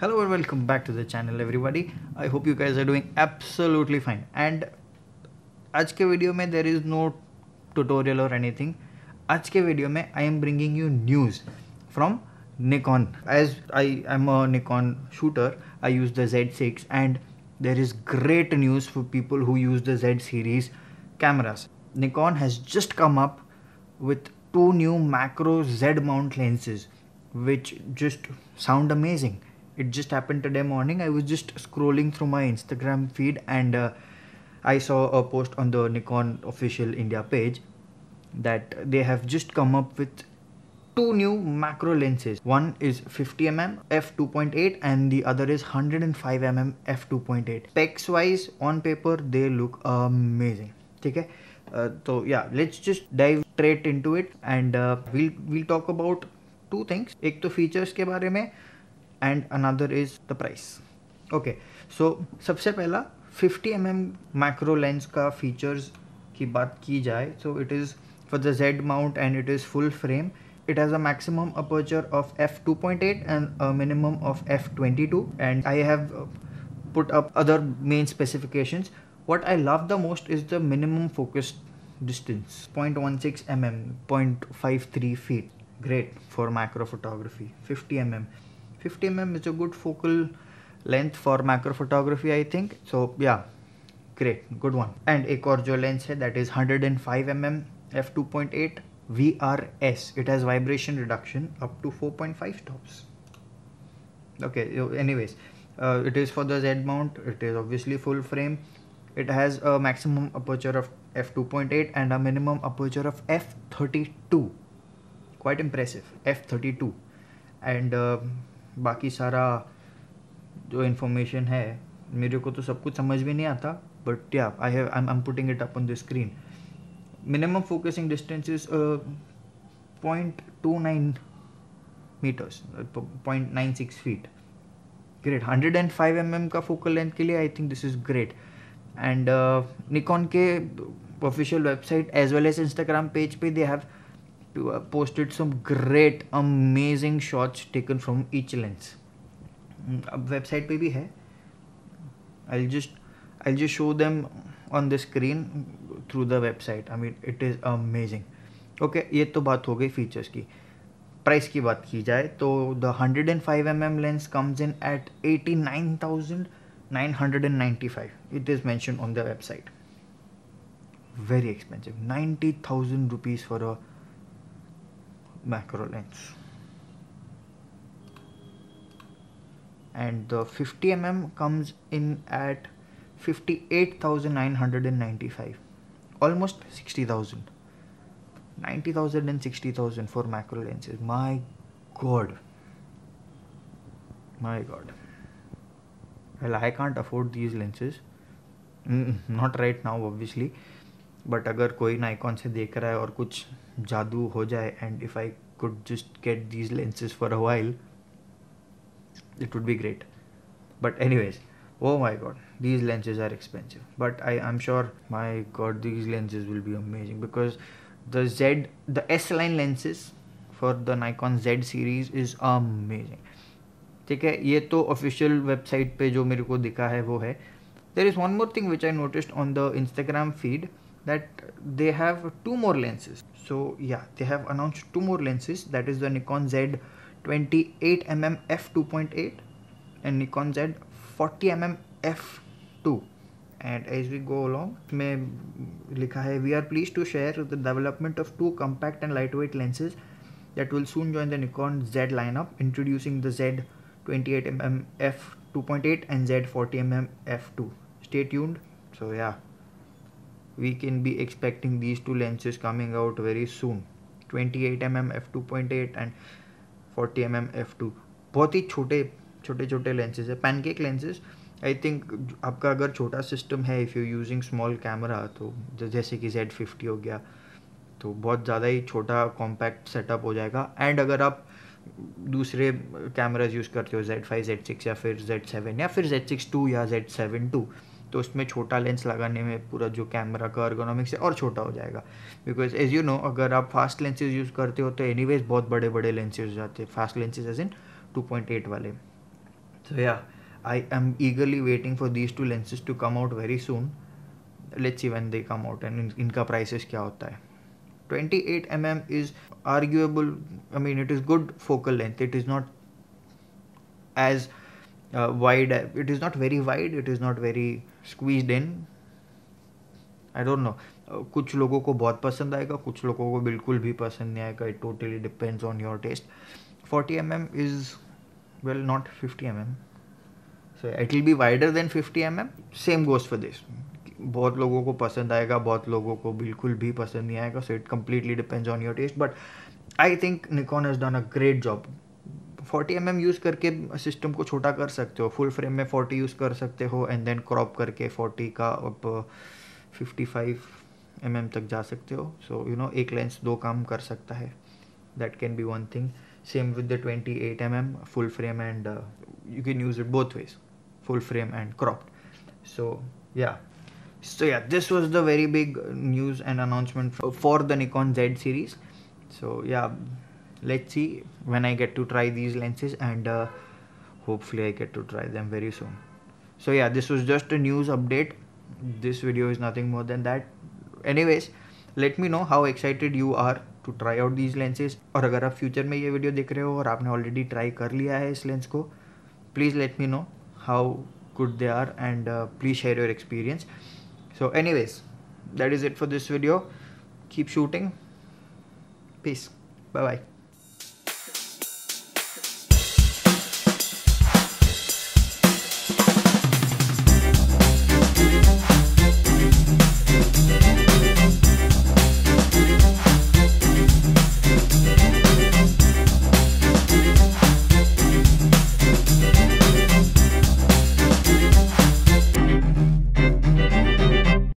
hello and welcome back to the channel everybody i hope you guys are doing absolutely fine and aaj video mein there is no tutorial or anything aaj video mein i am bringing you news from nikon as i am a nikon shooter i use the z6 and there is great news for people who use the z series cameras nikon has just come up with two new macro z mount lenses which just sound amazing it just happened today morning i was just scrolling through my instagram feed and uh, i saw a post on the nikon official india page that they have just come up with two new macro lenses one is 50mm f2.8 and the other is 105mm f2.8 specs wise on paper they look amazing okay uh, so yeah let's just dive straight into it and uh, we'll we'll talk about two things एक तो features के and another is the price okay so सबसे पहला 50 M M micro lens का features की बात की जाए so it is for the Z mount and it is full frame it has a maximum aperture of F two point eight and minimum of F twenty two and I have put up other main specifications what I love the most is the minimum focused distance point one six M M point five three feet great for micro photography fifty M M 50 mm is a good focal length for macro photography I think so yeah great good one and a Corjo lens that is 105 mm f2.8 VRS it has vibration reduction up to 4.5 stops okay anyways uh, it is for the Z mount it is obviously full frame it has a maximum aperture of f2.8 and a minimum aperture of f32 quite impressive f32 and uh, बाकी सारा जो information है मेरे को तो सब कुछ समझ भी नहीं आता but yeah I have I am putting it up on the screen minimum focusing distance is point two nine metres point nine six feet great hundred and five M M का फोकल लेंथ के लिए I think this is great and Nikon के official website as well as Instagram page पे they have perspective i uh, posted some great amazing shots taken from each lens hmm, अब website पे भी है I just I just show them on the screen through the website I mean it is amazing okay ये तो बात हो गई features की प्राइस की बात की जाए तो the hundred and five M M lens comes in at eighty nine thousand nine hundred and ninety five it is mention on the website very expensive 90000 rupees for a macro lens and the 50 mm comes in at 58,995 almost 60,000 90,000 and 60,000 for macro lenses my god my god well I can't afford these lenses not right now obviously but अगर कोई Nikon से देख रहा है और कुछ जादू हो जाए and if I could just get these lenses for a while it would be great but anyways oh my god these lenses are expensive but I I am sure my god these lenses will be amazing because the Z the S line lenses for the Nikon Z series is amazing ठीक है ये तो official website पर जो मेरे को दिखा है वो है there is one more thing which I notice on the Instagram feed that they have two more lenses so yeah they have announced two more lenses that is the nikon z 28 mm f 2.8 and nikon z 40 mm f 2 and as we go along we are pleased to share the development of two compact and lightweight lenses that will soon join the Nikon Z lineup introducing the Z 28mm f 2.8 and Z 40mm f2 stay tuned so yeah we can be expecting these two lenses coming out very soon 28 mm f2.8 and 40 mm f2 बहुत ही छोटे छोटे छोटे lenses है pancake lenses I think आपका अगर छोटा system है if you using small camera तो जैसे कि जेड फिफ्टी हो गया तो बहुत ज़्यादा ही छोटा कॉम्पैक्ट सेटअप हो जाएगा एंड अगर आप दूसरे कैमराज यूज़ करते हो जेड फाइव जेड सिक्स या फिर जेड सेवन या फिर जेड सिक्स टू या जेड सेवन टू तो उसमें छोटा लेंस लगाने में पूरा जो कैमरा का अर्गोनॉमिक्स है और छोटा हो जाएगा बिकॉज एज यू नो अगर आप फास्ट लेंसेज यूज़ करते हो तो एनी बहुत बड़े बड़े लेंसेज हो जाते हैं fast lenses as in two वाले so yeah I am eagerly waiting for these two lenses to come out very soon let's see they come out and इनका प्राइसेस क्या होता है 28 mm is arguable i mean it is good focal length it is not as uh, wide it is not very wide it is not very squeezed in I don't know कुछ लोगों को बहुत पसंद आएगा कुछ लोगों को बिल्कुल भी पसंद नहीं आएगा it totally depends on your taste forty M M is well not fifty M M so it will be wider than fifty M M same goes for this बहुत लोगों को पसंद आएगा बहुत लोगों को बिल्कुल भी पसंद नहीं आएगा so it completely depends on your taste but I think Nikon has done a great job forty M M use करके सिस्टम को छोटा कर सकते हो फुल फ्रेम में फोर्टी यूज़ कर सकते हो एंड देन क्रॉप करके फोर्टी का अब फिफ्टी फाइव एम एम तक जा सकते हो सो यू नो एक लेंस दो काम कर सकता है that can be one thing same with the twenty eight M M full frame and you can use it both ways full frame and crop so yeah so yeah this was the very big news and announcement for the Nikon Z series so yeah let's see when I get to try these lenses and uh, hopefully I get to try them very soon. So yeah, this was just a news update. This video is nothing more than that. Anyways, let me know how excited you are to try out these lenses. Or if you are future this video and you have already tried this lens, ko, please let me know how good they are and uh, please share your experience. So anyways, that is it for this video. Keep shooting. Peace. Bye-bye.